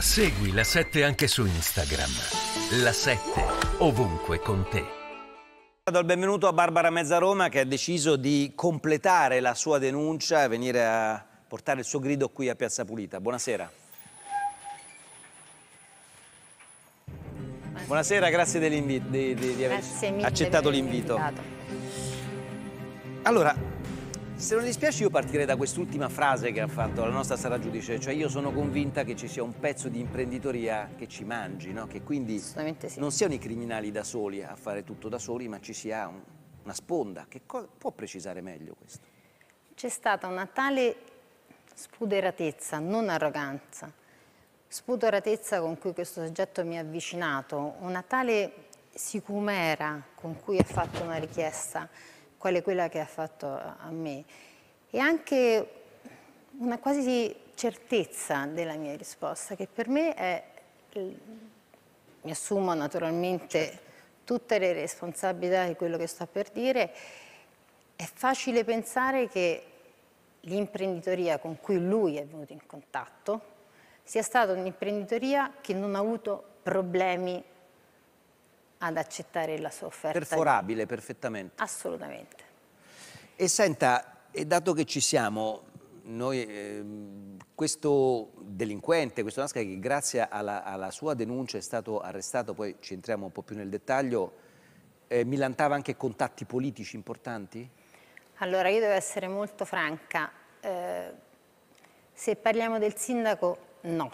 Segui la 7 anche su Instagram. La 7 ovunque con te. Do il benvenuto a Barbara Mezzaroma che ha deciso di completare la sua denuncia e venire a portare il suo grido qui a Piazza Pulita. Buonasera. Buonasera, grazie di, di, di aver accettato l'invito. Allora, se non dispiace io partirei da quest'ultima frase che ha fatto la nostra Sara Giudice, cioè io sono convinta che ci sia un pezzo di imprenditoria che ci mangi, no? che quindi sì. non siano i criminali da soli a fare tutto da soli, ma ci sia un, una sponda. Che può precisare meglio questo? C'è stata una tale spuderatezza, non arroganza, spuderatezza con cui questo soggetto mi ha avvicinato, una tale sicumera con cui ha fatto una richiesta, quale quella che ha fatto a me e anche una quasi certezza della mia risposta che per me è, mi assumo naturalmente tutte le responsabilità di quello che sto per dire, è facile pensare che l'imprenditoria con cui lui è venuto in contatto sia stata un'imprenditoria che non ha avuto problemi ad accettare la sua offerta. Perforabile perfettamente. Assolutamente. E senta, e dato che ci siamo, noi, eh, questo delinquente, questo Nasca che grazie alla, alla, sua denuncia è stato arrestato, poi ci entriamo un po' più nel dettaglio, eh, milantava anche contatti politici importanti? Allora io devo essere molto franca, eh, se parliamo del sindaco no,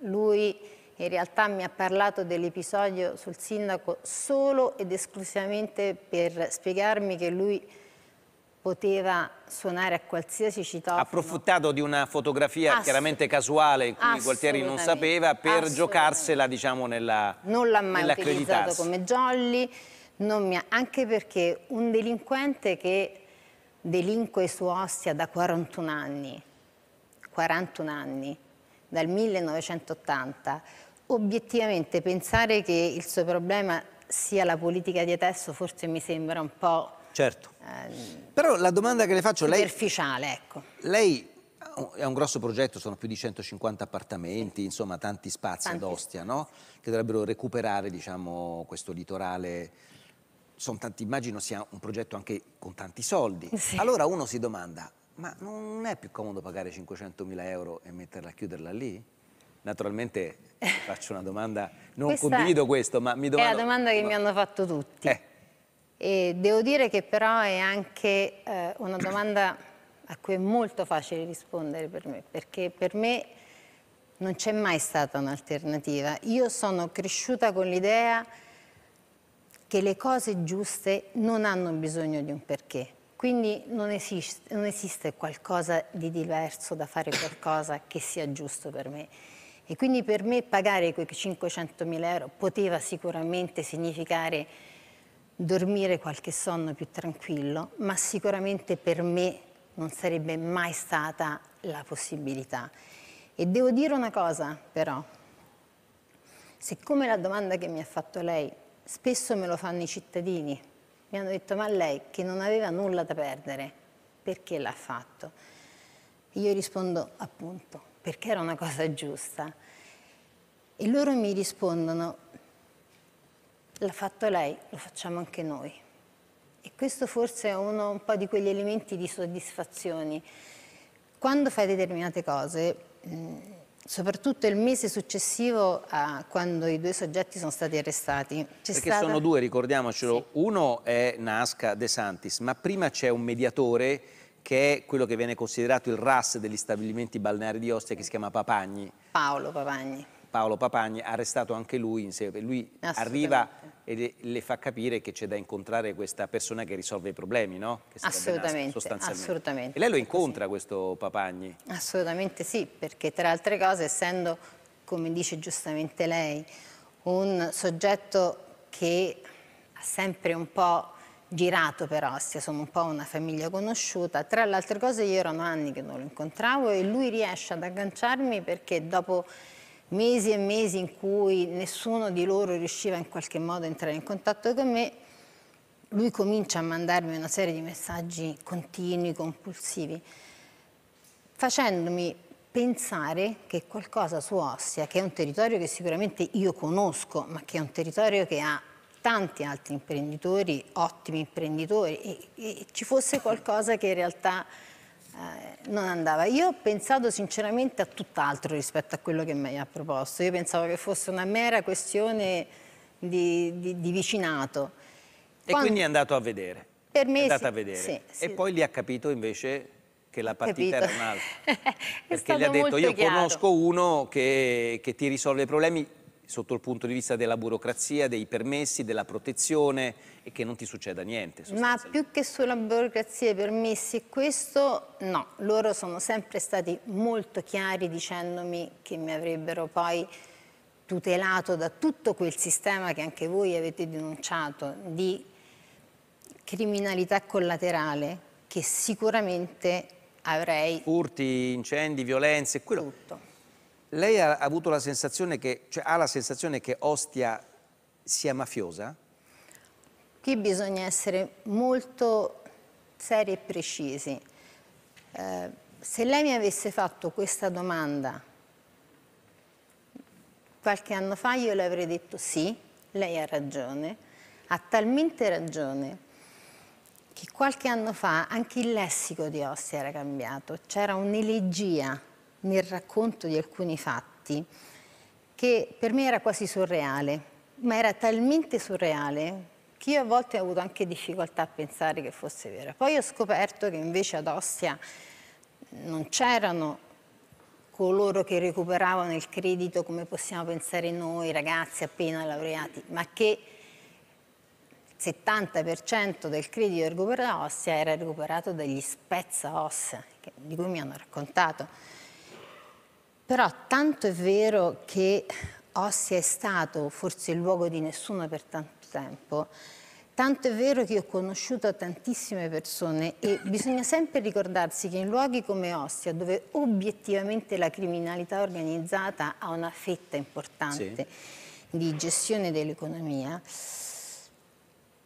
lui in realtà mi ha parlato dell'episodio sul sindaco solo ed esclusivamente per spiegarmi che lui poteva suonare a qualsiasi città. Approfittato di una fotografia chiaramente casuale, in cui Gualtieri non sapeva, per giocarsela diciamo nella Non l'ha mai utilizzato come jolly, ha, anche perché un delinquente che delinque su Ostia da 41 anni, 41 anni, dal 1980, Obiettivamente pensare che il suo problema sia la politica di adesso forse mi sembra un po'... Certo. Ehm, Però la domanda che le faccio... Superficiale, lei, ecco. Lei oh, è un grosso progetto, sono più di 150 appartamenti, sì. insomma tanti spazi tanti. ad Ostia, no? Che dovrebbero recuperare, diciamo, questo litorale Tanti, immagino sia un progetto anche con tanti soldi. Sì. Allora uno si domanda, ma non è più comodo pagare 500.000 euro e metterla, chiuderla lì? Naturalmente faccio una domanda, non questa condivido questo, ma mi domando... È la domanda che no. mi hanno fatto tutti. Eh. E devo dire che però è anche eh, una domanda a cui è molto facile rispondere per me, perché per me non c'è mai stata un'alternativa. Io sono cresciuta con l'idea che le cose giuste non hanno bisogno di un perché. Quindi non esiste, non esiste qualcosa di diverso da fare qualcosa che sia giusto per me. E quindi per me pagare quei 500.000 euro poteva sicuramente significare dormire qualche sonno più tranquillo, ma sicuramente per me non sarebbe mai stata la possibilità. E devo dire una cosa però, siccome la domanda che mi ha fatto lei spesso me lo fanno i cittadini, mi hanno detto ma lei che non aveva nulla da perdere, perché l'ha fatto? Io rispondo appunto perché era una cosa giusta. E loro mi rispondono, l'ha fatto lei, lo facciamo anche noi. E questo forse è uno un po' di quegli elementi di soddisfazione. Quando fai determinate cose, soprattutto il mese successivo a quando i due soggetti sono stati arrestati. C'è Perché stata... sono due, ricordiamocelo. Sì. Uno è Nasca De Santis, ma prima c'è un mediatore che è quello che viene considerato il RAS degli stabilimenti balneari di Ostia che si chiama Papagni. Paolo Papagni. Paolo Papagni, arrestato anche lui, lui arriva e le fa capire che c'è da incontrare questa persona che risolve i problemi, no? assolutamente, assolutamente. E lei lo incontra questo Papagni? Assolutamente sì, perché tra altre cose, essendo, come dice giustamente lei, un soggetto che ha sempre un po' girato per Ostia, sono un po' una famiglia conosciuta. Tra le altre cose io erano anni che non lo incontravo e lui riesce ad agganciarmi perché dopo mesi e mesi in cui nessuno di loro riusciva in qualche modo a entrare in contatto con me, lui comincia a mandarmi una serie di messaggi continui, compulsivi, facendomi pensare che qualcosa su Ostia, che è un territorio che sicuramente io conosco, ma che è un territorio che ha tanti altri imprenditori, ottimi imprenditori, e, e ci fosse qualcosa che in realtà eh, non andava. Io ho pensato sinceramente a tutt'altro rispetto a quello che mi ha proposto. Io pensavo che fosse una mera questione di, di, di vicinato. E Quando... quindi è andato a vedere. Per me è andato sì, a vedere. Sì, sì. E poi lì ha capito invece che la partita era un'altra. Perché gli ha detto io chiaro. conosco uno che, che ti risolve i problemi sotto il punto di vista della burocrazia, dei permessi, della protezione e che non ti succeda niente. Ma più che sulla burocrazia e i permessi, questo no, loro sono sempre stati molto chiari dicendomi che mi avrebbero poi tutelato da tutto quel sistema che anche voi avete denunciato di criminalità collaterale che sicuramente avrei... Furti, incendi, violenze, quello... Tutto lei ha avuto la sensazione che, cioè ha la sensazione che Ostia sia mafiosa? Qui bisogna essere molto seri e precisi. Eh, se lei mi avesse fatto questa domanda qualche anno fa io le avrei detto sì, lei ha ragione, ha talmente ragione che qualche anno fa anche il lessico di Ostia era cambiato, c'era un'elegia nel racconto di alcuni fatti che per me era quasi surreale, ma era talmente surreale che io a volte ho avuto anche difficoltà a pensare che fosse vero. Poi ho scoperto che invece ad Ostia non c'erano coloro che recuperavano il credito come possiamo pensare noi, ragazzi appena laureati, ma che il 70% del credito recuperato ossea era recuperato dagli spezza ossa, di cui mi hanno raccontato. Però tanto è vero che Ossia è stato forse il luogo di nessuno per tanto tempo, tanto è vero che ho conosciuto tantissime persone e bisogna sempre ricordarsi che in luoghi come Ossia, dove obiettivamente la criminalità organizzata ha una fetta importante sì. di gestione dell'economia,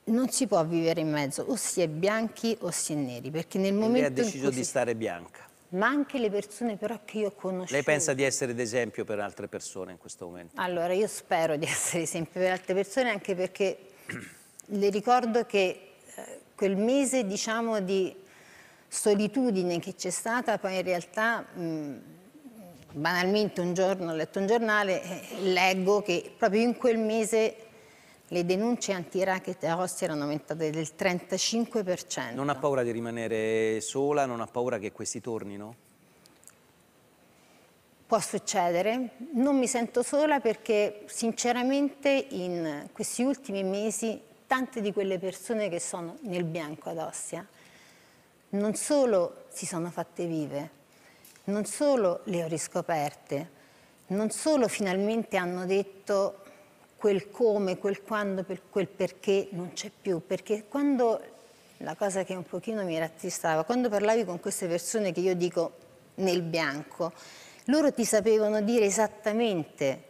non si può vivere in mezzo, o si è bianchi o si è neri, perché nel momento Lei ha deciso cui... di stare bianca ma anche le persone però che io ho conosciuto. Lei pensa di essere d'esempio per altre persone in questo momento? Allora, io spero di essere esempio per altre persone anche perché le ricordo che eh, quel mese, diciamo, di solitudine che c'è stata, poi in realtà... Mh, banalmente un giorno ho letto un giornale eh, leggo che proprio in quel mese le denunce anti-racket a Ostia erano aumentate del 35%. Non ha paura di rimanere sola? Non ha paura che questi tornino? Può succedere, non mi sento sola perché sinceramente in questi ultimi mesi tante di quelle persone che sono nel bianco ad Ostia non solo si sono fatte vive, non solo le ho riscoperte, non solo finalmente hanno detto quel come, quel quando, quel perché non c'è più, perché quando, la cosa che un pochino mi rattristava, quando parlavi con queste persone che io dico nel bianco, loro ti sapevano dire esattamente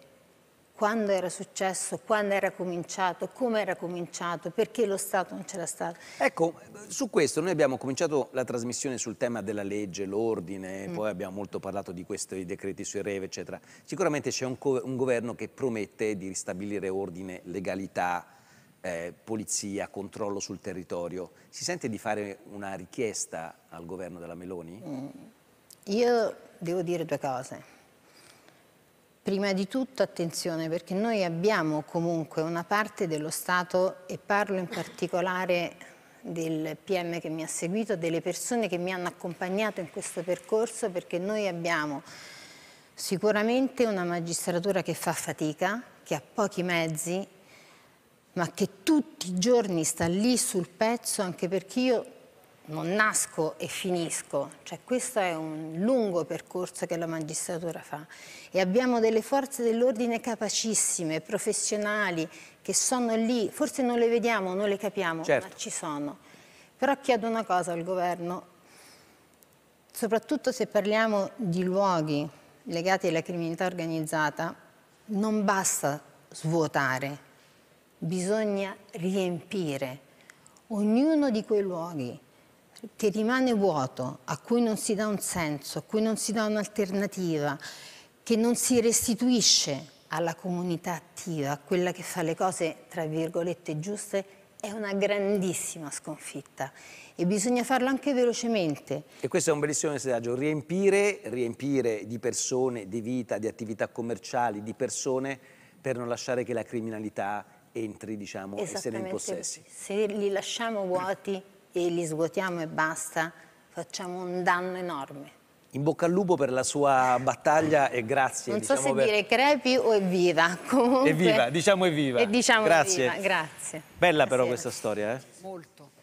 quando era successo, quando era cominciato, come era cominciato, perché lo Stato non c'era stato. Ecco, su questo noi abbiamo cominciato la trasmissione sul tema della legge, l'ordine, mm. poi abbiamo molto parlato di questi decreti sui reve, eccetera. Sicuramente c'è un, un, governo che promette di ristabilire ordine, legalità, eh, polizia, controllo sul territorio. Si sente di fare una richiesta al governo della Meloni? Mm. Io devo dire due cose. Prima di tutto attenzione perché noi abbiamo comunque una parte dello Stato e parlo in particolare del PM che mi ha seguito, delle persone che mi hanno accompagnato in questo percorso perché noi abbiamo sicuramente una magistratura che fa fatica, che ha pochi mezzi ma che tutti i giorni sta lì sul pezzo anche perché io non nasco e finisco, cioè questo è un lungo percorso che la magistratura fa e abbiamo delle forze dell'ordine capacissime, professionali, che sono lì, forse non le vediamo, non le capiamo, certo. ma ci sono. Però chiedo una cosa al governo, soprattutto se parliamo di luoghi legati alla criminalità organizzata, non basta svuotare, bisogna riempire ognuno di quei luoghi che rimane vuoto, a cui non si dà un senso, a cui non si dà un'alternativa, che non si restituisce alla comunità attiva, a quella che fa le cose, tra virgolette, giuste, è una grandissima sconfitta e bisogna farlo anche velocemente. E questo è un bellissimo messaggio, riempire, riempire di persone, di vita, di attività commerciali, di persone per non lasciare che la criminalità entri, diciamo, e se ne impossessi. Se li lasciamo vuoti e li svuotiamo e basta, facciamo un danno enorme. In bocca al lupo per la sua battaglia e grazie. Non so diciamo se per... dire crepi o evviva. Comunque... Evviva, diciamo evviva. E diciamo grazie. Evviva. grazie. Bella Buonasera. però questa storia, eh? Molto.